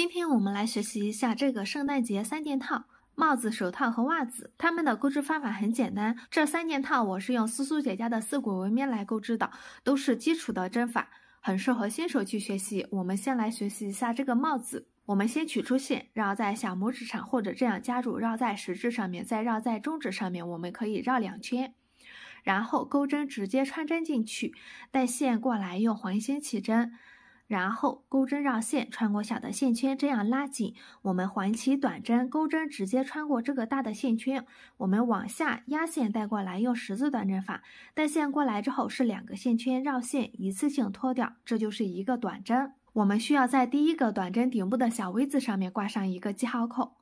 今天我们来学习一下这个圣诞节三件套：帽子、手套和袜子。它们的钩织方法很简单。这三件套我是用苏苏姐家的四股纹面来钩织的，都是基础的针法，很适合新手去学习。我们先来学习一下这个帽子。我们先取出线，绕在小拇指上，或者这样夹住，绕在食指上面，再绕在中指上面。我们可以绕两圈，然后钩针直接穿针进去，带线过来，用环形起针。然后钩针绕线穿过小的线圈，这样拉紧。我们环起短针，钩针直接穿过这个大的线圈。我们往下压线带过来，用十字短针法带线过来之后是两个线圈绕线，一次性脱掉，这就是一个短针。我们需要在第一个短针顶部的小 V 字上面挂上一个记号扣，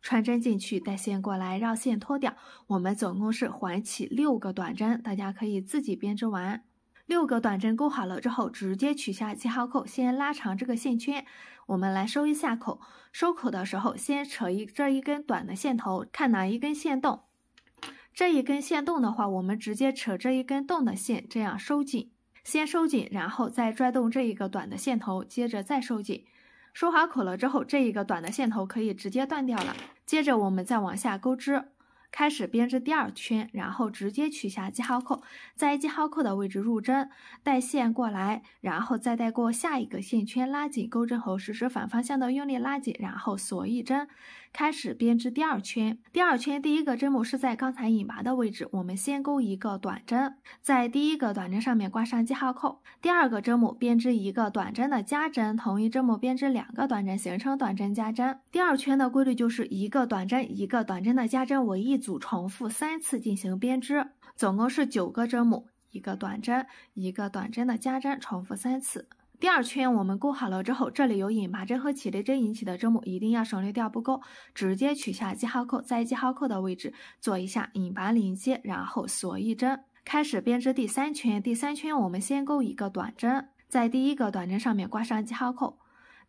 穿针进去带线过来绕线脱掉。我们总共是环起六个短针，大家可以自己编织完。六个短针钩好了之后，直接取下记号扣，先拉长这个线圈。我们来收一下口。收口的时候，先扯一这一根短的线头，看哪一根线动。这一根线动的话，我们直接扯这一根动的线，这样收紧。先收紧，然后再拽动这一个短的线头，接着再收紧。收好口了之后，这一个短的线头可以直接断掉了。接着我们再往下钩织。开始编织第二圈，然后直接取下记号扣，在记号扣的位置入针，带线过来，然后再带过下一个线圈，拉紧钩针后，实施反方向的用力拉紧，然后锁一针，开始编织第二圈。第二圈第一个针目是在刚才引拔的位置，我们先钩一个短针，在第一个短针上面挂上记号扣。第二个针目编织一个短针的加针，同一针目编织两个短针，形成短针加针。第二圈的规律就是一个短针，一个短针的加针为一。组重复三次进行编织，总共是九个针目，一个短针，一个短针的加针，重复三次。第二圈我们钩好了之后，这里有引拔针和起立针引起的针目，一定要省略掉不钩，直接取下记号扣，在记号扣的位置做一下引拔连接，然后锁一针，开始编织第三圈。第三圈我们先钩一个短针，在第一个短针上面挂上记号扣。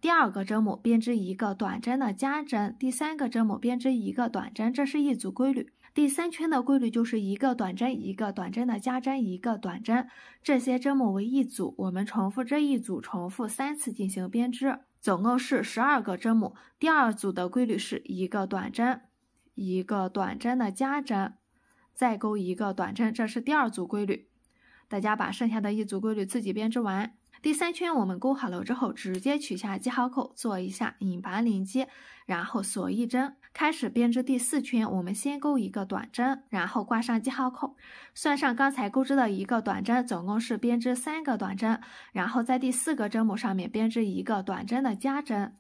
第二个针目编织一个短针的加针，第三个针目编织一个短针，这是一组规律。第三圈的规律就是一个短针，一个短针的加针，一个短针，这些针目为一组，我们重复这一组，重复三次进行编织，总共是十二个针目。第二组的规律是一个短针，一个短针的加针，再钩一个短针，这是第二组规律。大家把剩下的一组规律自己编织完。第三圈我们钩好了之后，直接取下记号扣，做一下引拔连接，然后锁一针，开始编织第四圈。我们先钩一个短针，然后挂上记号扣，算上刚才钩织的一个短针，总共是编织三个短针，然后在第四个针目上面编织一个短针的加针。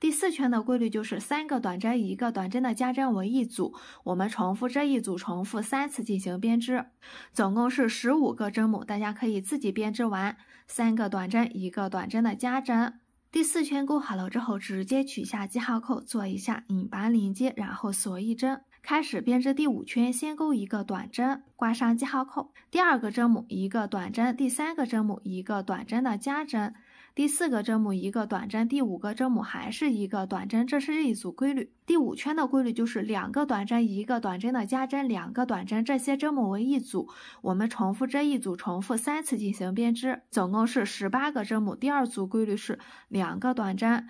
第四圈的规律就是三个短针一个短针的加针为一组，我们重复这一组重复三次进行编织，总共是十五个针目，大家可以自己编织完三个短针一个短针的加针。第四圈钩好了之后，直接取下记号扣做一下引拔连接，然后锁一针，开始编织第五圈，先钩一个短针，挂上记号扣，第二个针目一个短针，第三个针目一个短针的加针。第四个针目一个短针，第五个针目还是一个短针，这是一组规律。第五圈的规律就是两个短针一个短针的加针，两个短针，这些针目为一组，我们重复这一组，重复三次进行编织，总共是十八个针目。第二组规律是两个短针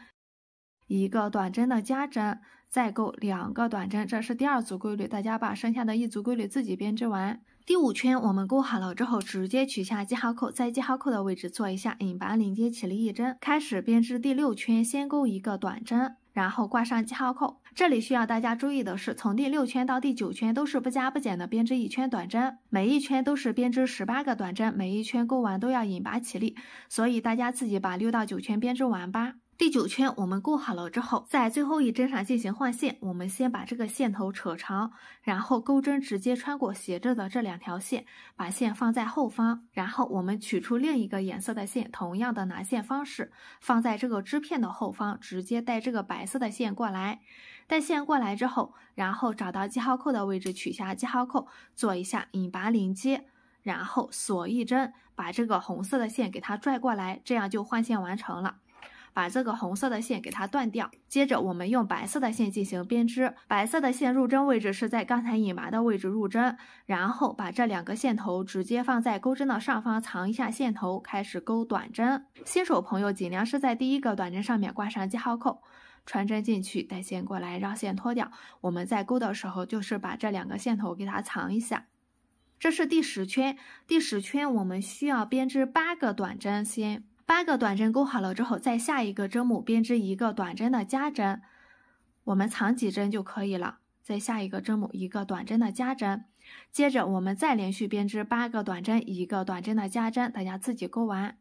一个短针的加针，再钩两个短针，这是第二组规律。大家把剩下的一组规律自己编织完。第五圈我们钩好了之后，直接取下记号扣，在记号扣的位置做一下引拔连接起立一针，开始编织第六圈。先钩一个短针，然后挂上记号扣。这里需要大家注意的是，从第六圈到第九圈都是不加不减的编织一圈短针，每一圈都是编织十八个短针，每一圈钩完都要引拔起立。所以大家自己把六到九圈编织完吧。第九圈我们钩好了之后，在最后一针上进行换线。我们先把这个线头扯长，然后钩针直接穿过斜着的这两条线，把线放在后方。然后我们取出另一个颜色的线，同样的拿线方式，放在这个织片的后方，直接带这个白色的线过来。带线过来之后，然后找到记号扣的位置，取下记号扣，做一下引拔连接，然后锁一针，把这个红色的线给它拽过来，这样就换线完成了。把这个红色的线给它断掉，接着我们用白色的线进行编织。白色的线入针位置是在刚才引拔的位置入针，然后把这两个线头直接放在钩针的上方藏一下线头，开始钩短针。新手朋友尽量是在第一个短针上面挂上记号扣，穿针进去，带线过来绕线脱掉。我们在钩的时候就是把这两个线头给它藏一下。这是第十圈，第十圈我们需要编织八个短针先。八个短针钩好了之后，在下一个针目编织一个短针的加针，我们藏几针就可以了。在下一个针目一个短针的加针，接着我们再连续编织八个短针，一个短针的加针，大家自己钩完。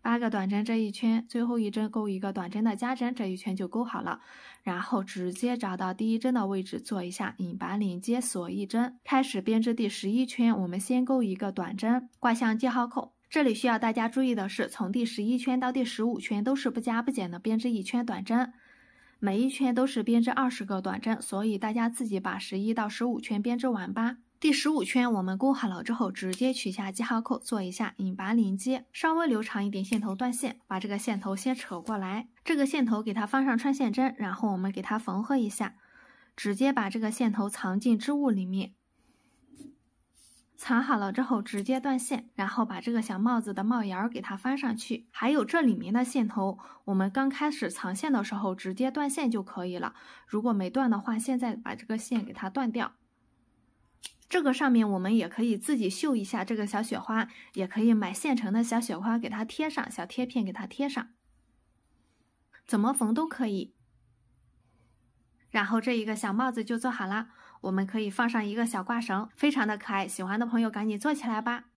八个短针这一圈，最后一针钩一个短针的加针，这一圈就钩好了。然后直接找到第一针的位置做一下引拔连接锁一针，开始编织第十一圈。我们先钩一个短针，挂向记号扣。这里需要大家注意的是，从第十一圈到第十五圈都是不加不减的编织一圈短针，每一圈都是编织二十个短针，所以大家自己把十一到十五圈编织完吧。第十五圈我们钩好了之后，直接取下记号扣，做一下引拔连接，稍微留长一点线头断线，把这个线头先扯过来，这个线头给它放上穿线针，然后我们给它缝合一下，直接把这个线头藏进织物里面。藏好了之后，直接断线，然后把这个小帽子的帽檐儿给它翻上去。还有这里面的线头，我们刚开始藏线的时候直接断线就可以了。如果没断的话，现在把这个线给它断掉。这个上面我们也可以自己绣一下这个小雪花，也可以买现成的小雪花给它贴上，小贴片给它贴上，怎么缝都可以。然后这一个小帽子就做好了。我们可以放上一个小挂绳，非常的可爱。喜欢的朋友赶紧做起来吧。